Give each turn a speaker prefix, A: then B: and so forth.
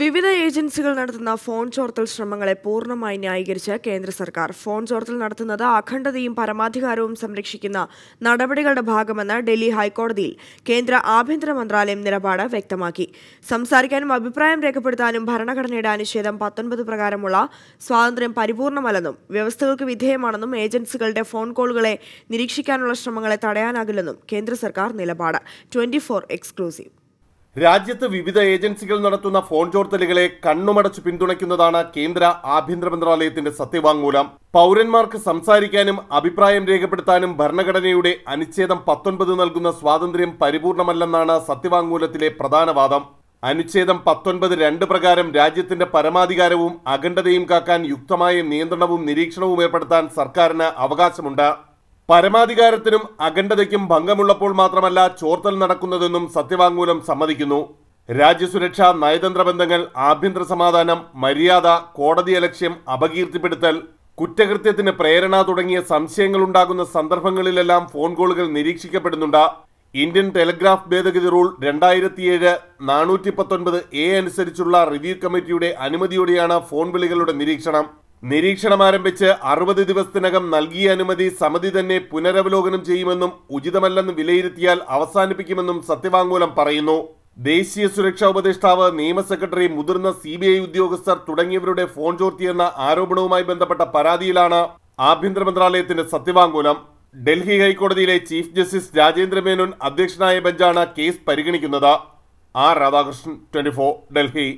A: വിവിധ ഏജൻസികൾ നടത്തുന്ന ഫോൺ ചോർത്തൽ ശ്രമങ്ങളെ പൂർണ്ണമായി ന്യായീകരിച്ച് കേന്ദ്ര സർക്കാർ ഫോൺ ചോർത്തൽ നടത്തുന്നത് അഖണ്ഡതയും പരമാധികാരവും സംരക്ഷിക്കുന്ന നടപടികളുടെ ഭാഗമെന്ന് ഡൽഹി ഹൈക്കോടതിയിൽ കേന്ദ്ര ആഭ്യന്തര മന്ത്രാലയം നിലപാട് വ്യക്തമാക്കി സംസാരിക്കാനും അഭിപ്രായം രേഖപ്പെടുത്താനും ഭരണഘടനയുടെ അനുച്ഛേദം പത്തൊൻപത് പ്രകാരമുള്ള സ്വാതന്ത്ര്യം പരിപൂർണമല്ലെന്നും വ്യവസ്ഥകൾക്ക് വിധേയമാണെന്നും ഏജൻസികളുടെ ഫോൺ കോളുകളെ നിരീക്ഷിക്കാനുള്ള ശ്രമങ്ങളെ തടയാനാകില്ലെന്നും കേന്ദ്ര സർക്കാർ നിലപാട് ട്വന്റി എക്സ്ക്ലൂസീവ്
B: രാജ്യത്ത് വിവിധ ഏജൻസികൾ നടത്തുന്ന ഫോൺ ചോർത്തലുകളെ കണ്ണുമടച്ച് പിന്തുണയ്ക്കുന്നതാണ് കേന്ദ്ര ആഭ്യന്തര മന്ത്രാലയത്തിന്റെ സത്യവാങ്മൂലം പൗരന്മാർക്ക് സംസാരിക്കാനും അഭിപ്രായം രേഖപ്പെടുത്താനും ഭരണഘടനയുടെ അനുച്ഛേദം പത്തൊൻപത് നൽകുന്ന സ്വാതന്ത്ര്യം പരിപൂർണമല്ലെന്നാണ് സത്യവാങ്മൂലത്തിലെ പ്രധാന വാദം അനുച്ഛേദം പത്തൊൻപത് രണ്ട് പ്രകാരം രാജ്യത്തിന്റെ പരമാധികാരവും അഖണ്ഡതയും കാക്കാൻ യുക്തമായ നിയന്ത്രണവും നിരീക്ഷണവും ഏർപ്പെടുത്താൻ സർക്കാരിന് അവകാശമുണ്ട് പരമാധികാരത്തിനും അഖണ്ഡതയ്ക്കും ഭംഗമുള്ളപ്പോൾ മാത്രമല്ല ചോർത്തൽ നടക്കുന്നതെന്നും സത്യവാങ്മൂലം സമ്മതിക്കുന്നു രാജ്യസുരക്ഷ നയതന്ത്ര ബന്ധങ്ങൾ ആഭ്യന്തര സമാധാനം മര്യാദ കോടതിയ ലക്ഷ്യം അപകീർത്തിപ്പെടുത്തൽ കുറ്റകൃത്യത്തിന് പ്രേരണ തുടങ്ങിയ സംശയങ്ങളുണ്ടാകുന്ന സന്ദർഭങ്ങളിലെല്ലാം ഫോൺ കോളുകൾ നിരീക്ഷിക്കപ്പെടുന്നുണ്ട് ഇന്ത്യൻ ടെലിഗ്രാഫ് ഭേദഗതി റൂൾ രണ്ടായിരത്തിയേഴ് നാനൂറ്റി പത്തൊൻപത് എ അനുസരിച്ചുള്ള റിവ്യൂ കമ്മിറ്റിയുടെ അനുമതിയോടെയാണ് ഫോൺ വിളികളുടെ നിരീക്ഷണം നിരീക്ഷണം ആരംഭിച്ച് അറുപത് ദിവസത്തിനകം നൽകിയ അനുമതി സമിതി തന്നെ പുനരവലോകനം ചെയ്യുമെന്നും ഉചിതമല്ലെന്ന് വിലയിരുത്തിയാൽ അവസാനിപ്പിക്കുമെന്നും സത്യവാങ്മൂലം പറയുന്നു ദേശീയ സുരക്ഷാ ഉപദേഷ്ടാവ് നിയമ സെക്രട്ടറി മുതിർന്ന സി ബി ഐ ഉദ്യോഗസ്ഥർ തുടങ്ങിയവരുടെ ഫോൺ ചോർത്തിയെന്ന ആരോപണവുമായി ബന്ധപ്പെട്ട പരാതിയിലാണ് ആഭ്യന്തര മന്ത്രാലയത്തിന്റെ സത്യവാങ്മൂലം ഡൽഹി ഹൈക്കോടതിയിലെ ചീഫ് ജസ്റ്റിസ് രാജേന്ദ്ര മേനോൻ അധ്യക്ഷനായ ബെഞ്ചാണ് കേസ് പരിഗണിക്കുന്നത് ആർ രാധാകൃഷ്ണൻ ട്വന്റി ഡൽഹി